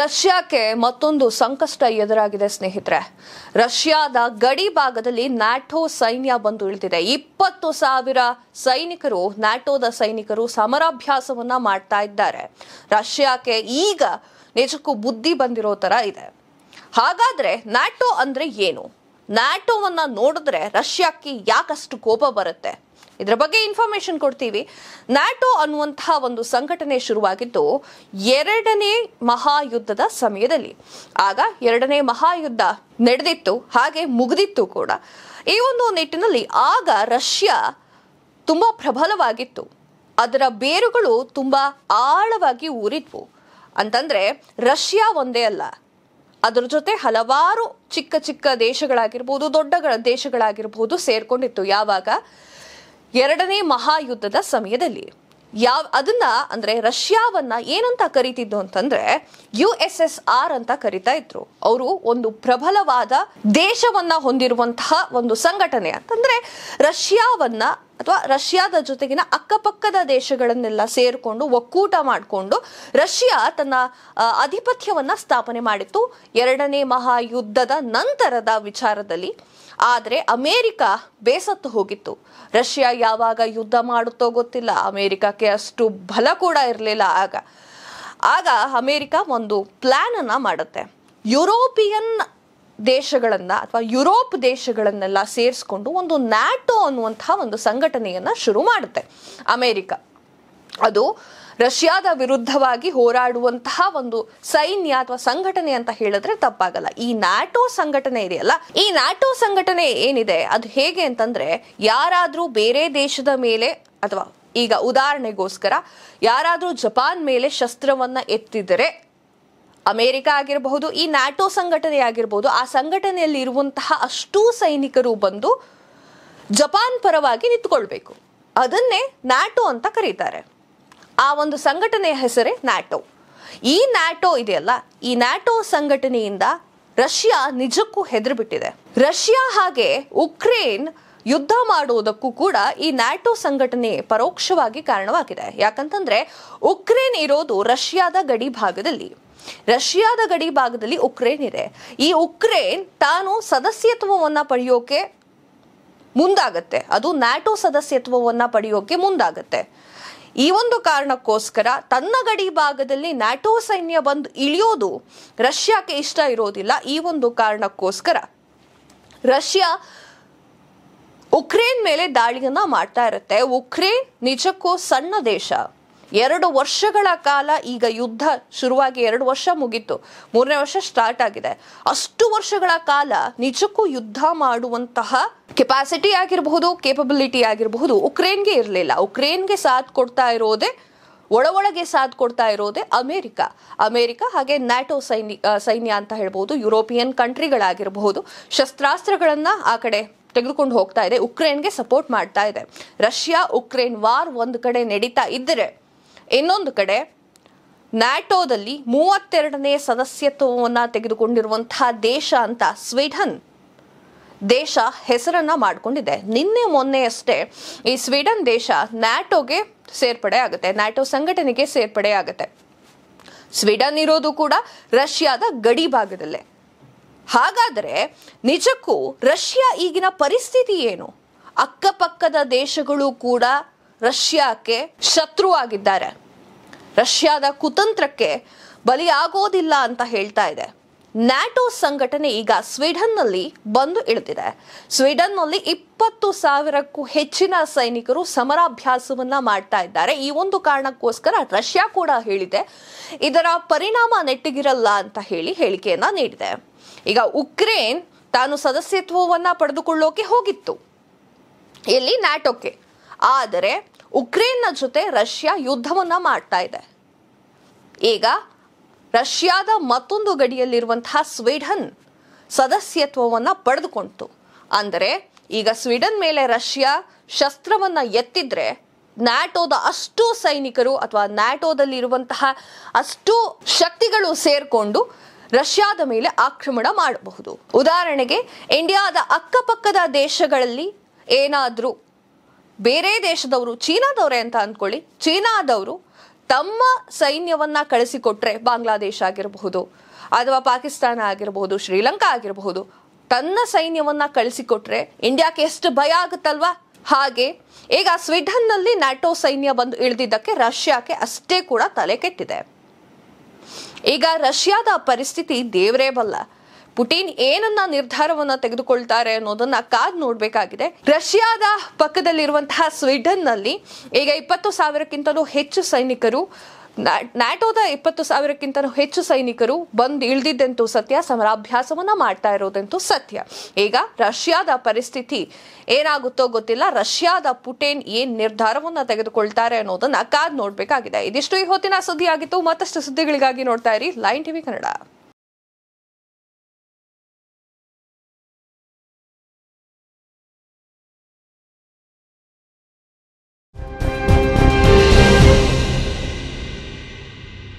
ರಷ್ಯಾಕ್ಕೆ ಮತ್ತೊಂದು ಸಂಕಷ್ಟ ಎದುರಾಗಿದೆ ಸ್ನೇಹಿತರೆ ರಷ್ಯಾದ ಗಡಿ ಭಾಗದಲ್ಲಿ ನ್ಯಾಟೋ ಸೈನ್ಯ ಬಂದು ಇಳಿದಿದೆ ಇಪ್ಪತ್ತು ಸಾವಿರ ಸೈನಿಕರು ನ್ಯಾಟೋದ ಸೈನಿಕರು ಸಮರಾಭ್ಯಾಸವನ್ನ ಮಾಡ್ತಾ ಇದ್ದಾರೆ ರಷ್ಯಾಕ್ಕೆ ಈಗ ನಿಜಕ್ಕೂ ಬುದ್ಧಿ ಬಂದಿರೋ ತರ ಇದೆ ಹಾಗಾದ್ರೆ ನ್ಯಾಟೋ ಅಂದ್ರೆ ಏನು ನ್ಯಾಟೋವನ್ನು ನೋಡಿದ್ರೆ ರಷ್ಯಾಕ್ಕೆ ಯಾಕಷ್ಟು ಕೋಪ ಬರುತ್ತೆ ಇದರ ಬಗ್ಗೆ ಇನ್ಫಾರ್ಮೇಶನ್ ಕೊಡ್ತೀವಿ ನ್ಯಾಟೋ ಅನ್ನುವಂತಹ ಒಂದು ಸಂಘಟನೆ ಶುರುವಾಗಿದ್ದು ಎರಡನೇ ಮಹಾಯುದ್ಧದ ಸಮಯದಲ್ಲಿ ಆಗ ಎರಡನೇ ಮಹಾಯುದ್ಧ ನಡೆದಿತ್ತು ಹಾಗೆ ಮುಗಿದಿತ್ತು ಕೂಡ ಈ ಒಂದು ನಿಟ್ಟಿನಲ್ಲಿ ಆಗ ರಷ್ಯಾ ತುಂಬ ಪ್ರಬಲವಾಗಿತ್ತು ಅದರ ಬೇರುಗಳು ತುಂಬ ಆಳವಾಗಿ ಊರಿದ್ವು ಅಂತಂದ್ರೆ ರಷ್ಯಾ ಒಂದೇ ಅಲ್ಲ ಅದರ ಜೊತೆ ಹಲವಾರು ಚಿಕ್ಕ ಚಿಕ್ಕ ದೇಶಗಳಾಗಿರ್ಬೋದು ದೊಡ್ಡ ದೇಶಗಳಾಗಿರ್ಬೋದು ಸೇರ್ಕೊಂಡಿತ್ತು ಯಾವಾಗ ಎರಡನೇ ಮಹಾಯುದ್ಧದ ಸಮಯದಲ್ಲಿ ಯಾವ ಅದನ್ನ ಅಂದ್ರೆ ರಷ್ಯಾವನ್ನ ಏನಂತ ಕರಿತಿದ್ದು ಅಂತಂದ್ರೆ ಯು ಎಸ್ ಎಸ್ ಆರ್ ಅಂತ ಕರಿತಾ ಇದ್ರು ಅವರು ಒಂದು ಪ್ರಬಲವಾದ ದೇಶವನ್ನ ಹೊಂದಿರುವಂತಹ ಒಂದು ಸಂಘಟನೆ ಅಂತಂದ್ರೆ ರಷ್ಯಾವನ್ನ ಅಥವಾ ರಷ್ಯಾದ ಜೊತೆಗಿನ ಅಕ್ಕಪಕ್ಕದ ದೇಶಗಳನ್ನೆಲ್ಲ ಸೇರಿಕೊಂಡು ಒಕ್ಕೂಟ ಮಾಡಿಕೊಂಡು ರಷ್ಯಾ ತನ್ನ ಆಧಿಪತ್ಯವನ್ನ ಸ್ಥಾಪನೆ ಮಾಡಿತ್ತು ಎರಡನೇ ಮಹಾಯುದ್ಧದ ನಂತರದ ವಿಚಾರದಲ್ಲಿ ಆದರೆ ಅಮೇರಿಕ ಬೇಸತ್ತು ಹೋಗಿತ್ತು ರಷ್ಯಾ ಯಾವಾಗ ಯುದ್ಧ ಮಾಡುತ್ತೋ ಗೊತ್ತಿಲ್ಲ ಅಮೇರಿಕಕ್ಕೆ ಅಷ್ಟು ಬಲ ಕೂಡ ಇರಲಿಲ್ಲ ಆಗ ಆಗ ಅಮೇರಿಕ ಒಂದು ಪ್ಲಾನ್ ಅನ್ನ ಮಾಡುತ್ತೆ ಯುರೋಪಿಯನ್ ದೇಶಗಳನ್ನ ಅಥವಾ ಯುರೋಪ್ ದೇಶಗಳನ್ನೆಲ್ಲ ಸೇರಿಸ್ಕೊಂಡು ಒಂದು ನ್ಯಾಟೋ ಅನ್ನುವಂತಹ ಒಂದು ಸಂಘಟನೆಯನ್ನ ಶುರು ಮಾಡುತ್ತೆ ಅಮೇರಿಕ ಅದು ರಷ್ಯಾದ ವಿರುದ್ಧವಾಗಿ ಹೋರಾಡುವಂತಹ ಒಂದು ಸೈನ್ಯ ಅಥವಾ ಸಂಘಟನೆ ಅಂತ ಹೇಳಿದ್ರೆ ತಪ್ಪಾಗಲ್ಲ ಈ ನ್ಯಾಟೋ ಸಂಘಟನೆ ಇದೆಯಲ್ಲ ಈ ನ್ಯಾಟೋ ಸಂಘಟನೆ ಏನಿದೆ ಅದು ಹೇಗೆ ಅಂತಂದ್ರೆ ಯಾರಾದ್ರೂ ಬೇರೆ ದೇಶದ ಮೇಲೆ ಅಥವಾ ಈಗ ಉದಾಹರಣೆಗೋಸ್ಕರ ಯಾರಾದ್ರೂ ಜಪಾನ್ ಮೇಲೆ ಶಸ್ತ್ರವನ್ನ ಎತ್ತಿದರೆ ಅಮೆರಿಕ ಆಗಿರಬಹುದು ಈ ನ್ಯಾಟೋ ಸಂಘಟನೆ ಆಗಿರಬಹುದು ಆ ಸಂಘಟನೆಯಲ್ಲಿ ಇರುವಂತಹ ಅಷ್ಟೂ ಸೈನಿಕರು ಬಂದು ಜಪಾನ್ ಪರವಾಗಿ ನಿಂತ್ಕೊಳ್ಬೇಕು ಅದನ್ನೇ ನ್ಯಾಟೋ ಅಂತ ಕರೀತಾರೆ ಆ ಒಂದು ಸಂಘಟನೆಯ ಹೆಸರೇ ನ್ಯಾಟೋ ಈ ನ್ಯಾಟೋ ಇದೆಯಲ್ಲ ಈ ನ್ಯಾಟೋ ಸಂಘಟನೆಯಿಂದ ರಷ್ಯಾ ನಿಜಕ್ಕೂ ಬಿಟ್ಟಿದೆ ರಷ್ಯಾ ಹಾಗೆ ಉಕ್ರೇನ್ ಯುದ್ಧ ಮಾಡುವುದಕ್ಕೂ ಕೂಡ ಈ ನ್ಯಾಟೋ ಸಂಘಟನೆ ಪರೋಕ್ಷವಾಗಿ ಕಾರಣವಾಗಿದೆ ಯಾಕಂತಂದ್ರೆ ಉಕ್ರೇನ್ ಇರೋದು ರಷ್ಯಾದ ಗಡಿ ಭಾಗದಲ್ಲಿ ರಷ್ಯಾದ ಗಡಿ ಭಾಗದಲ್ಲಿ ಉಕ್ರೇನ್ ಇದೆ ಈ ಉಕ್ರೇನ್ ತಾನು ಸದಸ್ಯತ್ವವನ್ನು ಪಡೆಯೋಕೆ ಮುಂದಾಗತ್ತೆ ಅದು ನ್ಯಾಟೋ ಸದಸ್ಯತ್ವವನ್ನು ಪಡೆಯೋಕೆ ಮುಂದಾಗತ್ತೆ ಈ ಒಂದು ಕಾರಣಕ್ಕೋಸ್ಕರ ತನ್ನ ಗಡಿ ಭಾಗದಲ್ಲಿ ನ್ಯಾಟೋ ಸೈನ್ಯ ಬಂದು ಇಳಿಯೋದು ರಷ್ಯಾಕ್ಕೆ ಇಷ್ಟ ಇರೋದಿಲ್ಲ ಈ ಒಂದು ಕಾರಣಕ್ಕೋಸ್ಕರ ರಷ್ಯಾ ಉಕ್ರೇನ್ ಮೇಲೆ ದಾಳಿಯನ್ನ ಮಾಡ್ತಾ ಇರುತ್ತೆ ಉಕ್ರೇನ್ ನಿಜಕ್ಕೂ ಸಣ್ಣ ದೇಶ ಎರಡು ವರ್ಷಗಳ ಕಾಲ ಈಗ ಯುದ್ಧ ಶುರುವಾಗಿ ಎರಡು ವರ್ಷ ಮುಗೀತು ಮೂರನೇ ವರ್ಷ ಸ್ಟಾರ್ಟ್ ಆಗಿದೆ ಅಷ್ಟು ವರ್ಷಗಳ ಕಾಲ ನಿಜಕ್ಕೂ ಯುದ್ಧ ಮಾಡುವಂತಹ ಕೆಪಾಸಿಟಿ ಆಗಿರಬಹುದು ಕೇಪಬಿಲಿಟಿ ಆಗಿರಬಹುದು ಉಕ್ರೇನ್ಗೆ ಇರಲಿಲ್ಲ ಉಕ್ರೇನ್ಗೆ ಸಾಥ್ ಕೊಡ್ತಾ ಇರೋದೇ ಒಳ ಒಳಗೆ ಸಾಥ್ ಕೊಡ್ತಾ ಇರೋದೇ ಅಮೆರಿಕ ಅಮೆರಿಕ ಹಾಗೆ ನ್ಯಾಟೋ ಸೈನಿ ಸೈನ್ಯ ಅಂತ ಹೇಳ್ಬೋದು ಯುರೋಪಿಯನ್ ಕಂಟ್ರಿಗಳಾಗಿರಬಹುದು ಶಸ್ತ್ರಾಸ್ತ್ರಗಳನ್ನು ಆ ಕಡೆ ತೆಗೆದುಕೊಂಡು ಹೋಗ್ತಾ ಇದೆ ಉಕ್ರೇನ್ಗೆ ಸಪೋರ್ಟ್ ಮಾಡ್ತಾ ಇದೆ ರಷ್ಯಾ ಉಕ್ರೇನ್ ವಾರ್ ಒಂದು ಕಡೆ ನಡೀತಾ ಇದ್ದರೆ ಇನ್ನೊಂದು ಕಡೆ ನ್ಯಾಟೋದಲ್ಲಿ ಮೂವತ್ತೆರಡನೇ ಸದಸ್ಯತ್ವವನ್ನು ತೆಗೆದುಕೊಂಡಿರುವಂತಹ ದೇಶ ಅಂತ ಸ್ವೀಡನ್ ದೇಶ ಹೆಸರನ್ನ ಮಾಡಿಕೊಂಡಿದೆ ನಿನ್ನೆ ಮೊನ್ನೆಯಷ್ಟೇ ಈ ಸ್ವೀಡನ್ ದೇಶ ನ್ಯಾಟೋಗೆ ಸೇರ್ಪಡೆ ಆಗುತ್ತೆ ನ್ಯಾಟೋ ಸಂಘಟನೆಗೆ ಸೇರ್ಪಡೆ ಆಗುತ್ತೆ ಸ್ವೀಡನ್ ಇರೋದು ಕೂಡ ರಷ್ಯಾದ ಗಡಿ ಭಾಗದಲ್ಲೇ ಹಾಗಾದರೆ ನಿಜಕ್ಕೂ ರಷ್ಯಾ ಈಗಿನ ಪರಿಸ್ಥಿತಿ ಏನು ಅಕ್ಕಪಕ್ಕದ ದೇಶಗಳು ಕೂಡ ರಷ್ಯಾಕ್ಕೆ ಶತ್ರುವಾಗಿದ್ದಾರೆ ರಷ್ಯಾದ ಕುತಂತ್ರಕ್ಕೆ ಬಲಿಯಾಗೋದಿಲ್ಲ ಅಂತ ಹೇಳ್ತಾ ಇದೆ ನ್ಯಾಟೋ ಸಂಘಟನೆ ಈಗ ಸ್ವೀಡನ್ನಲ್ಲಿ ಬಂದು ಇಳಿದಿದೆ ಸ್ವೀಡನ್ನಲ್ಲಿ ಇಪ್ಪತ್ತು ಸಾವಿರಕ್ಕೂ ಹೆಚ್ಚಿನ ಸೈನಿಕರು ಸಮರಾಭ್ಯಾಸವನ್ನ ಮಾಡ್ತಾ ಇದ್ದಾರೆ ಈ ಒಂದು ಕಾರಣಕ್ಕೋಸ್ಕರ ರಷ್ಯಾ ಕೂಡ ಹೇಳಿದೆ ಇದರ ಪರಿಣಾಮ ನೆಟ್ಟಿಗಿರಲ್ಲ ಅಂತ ಹೇಳಿ ಹೇಳಿಕೆಯನ್ನ ನೀಡಿದೆ ಈಗ ಉಕ್ರೇನ್ ತಾನು ಸದಸ್ಯತ್ವವನ್ನ ಪಡೆದುಕೊಳ್ಳೋಕೆ ಹೋಗಿತ್ತು ಎಲ್ಲಿ ನ್ಯಾಟೋಕ್ಕೆ ಆದರೆ ಉಕ್ರೇನ್ನ ಜೊತೆ ರಷ್ಯಾ ಯುದ್ಧವನ್ನ ಮಾಡ್ತಾ ಇದೆ ಈಗ ರಷ್ಯಾದ ಮತ್ತೊಂದು ಗಡಿಯಲ್ಲಿರುವಂತಹ ಸ್ವೀಡನ್ ಸದಸ್ಯತ್ವವನ್ನು ಪಡೆದುಕೊಂಡಿತು ಅಂದರೆ ಈಗ ಸ್ವೀಡನ್ ಮೇಲೆ ರಷ್ಯಾ ಶಸ್ತ್ರವನ್ನು ಎತ್ತಿದ್ರೆ ನ್ಯಾಟೋದ ಅಷ್ಟು ಸೈನಿಕರು ಅಥವಾ ನ್ಯಾಟೋದಲ್ಲಿರುವಂತಹ ಅಷ್ಟು ಶಕ್ತಿಗಳು ಸೇರಿಕೊಂಡು ರಷ್ಯಾದ ಮೇಲೆ ಆಕ್ರಮಣ ಮಾಡಬಹುದು ಉದಾಹರಣೆಗೆ ಇಂಡಿಯಾದ ಅಕ್ಕಪಕ್ಕದ ದೇಶಗಳಲ್ಲಿ ಏನಾದರೂ ಬೇರೆ ದೇಶದವರು ಚೀನಾದವರೇ ಅಂತ ಅಂದ್ಕೊಳ್ಳಿ ಚೀನಾದವರು ತಮ್ಮ ಸೈನ್ಯವನ್ನ ಕಳಿಸಿಕೊಟ್ರೆ ಬಾಂಗ್ಲಾದೇಶ ಆಗಿರಬಹುದು ಅಥವಾ ಪಾಕಿಸ್ತಾನ ಆಗಿರಬಹುದು ಶ್ರೀಲಂಕಾ ಆಗಿರಬಹುದು ತನ್ನ ಸೈನ್ಯವನ್ನ ಕಳಿಸಿಕೊಟ್ರೆ ಇಂಡಿಯಾಕ್ಕೆ ಎಷ್ಟು ಭಯ ಆಗುತ್ತಲ್ವಾ ಹಾಗೆ ಈಗ ಸ್ವಿಡನ್ನಲ್ಲಿ ನ್ಯಾಟೋ ಸೈನ್ಯ ಬಂದು ಇಳಿದಿದ್ದಕ್ಕೆ ರಷ್ಯಾಕ್ಕೆ ಅಷ್ಟೇ ಕೂಡ ತಲೆ ಕೆಟ್ಟಿದೆ ಈಗ ರಷ್ಯಾದ ಪರಿಸ್ಥಿತಿ ದೇವರೇ ಬಲ್ಲ ಪುಟಿನ್ ಏನನ್ನ ನಿರ್ಧಾರವನ್ನ ತೆಗೆದುಕೊಳ್ತಾರೆ ಅನ್ನೋದನ್ನ ಕಾದ್ ನೋಡ್ಬೇಕಾಗಿದೆ ರಷ್ಯಾದ ಪಕ್ಕದಲ್ಲಿರುವಂತಹ ಸ್ವೀಡನ್ ನಲ್ಲಿ ಈಗ ಇಪ್ಪತ್ತು ಸಾವಿರಕ್ಕಿಂತಲೂ ಹೆಚ್ಚು ಸೈನಿಕರು ನ್ಯಾಟೋದ ಇಪ್ಪತ್ತು ಸಾವಿರಕ್ಕಿಂತ ಹೆಚ್ಚು ಸೈನಿಕರು ಬಂದು ಇಳಿದಿದ್ದಂತೂ ಸತ್ಯ ಸಮರಾಭ್ಯಾಸವನ್ನ ಮಾಡ್ತಾ ಇರೋದಂತೂ ಸತ್ಯ ಈಗ ರಷ್ಯಾದ ಪರಿಸ್ಥಿತಿ ಏನಾಗುತ್ತೋ ಗೊತ್ತಿಲ್ಲ ರಷ್ಯಾದ ಪುಟೇನ್ ಏನ್ ನಿರ್ಧಾರವನ್ನ ತೆಗೆದುಕೊಳ್ತಾರೆ ಅನ್ನೋದನ್ನ ಕಾದ್ ನೋಡ್ಬೇಕಾಗಿದೆ ಇದಿಷ್ಟು ಈ ಹೊತ್ತಿನ ಸುದ್ದಿ ಆಗಿತ್ತು ಮತ್ತಷ್ಟು ಸುದ್ದಿಗಳಿಗಾಗಿ ನೋಡ್ತಾ ಇರಿ ಲೈನ್ ಟಿವಿ ಕನ್ನಡ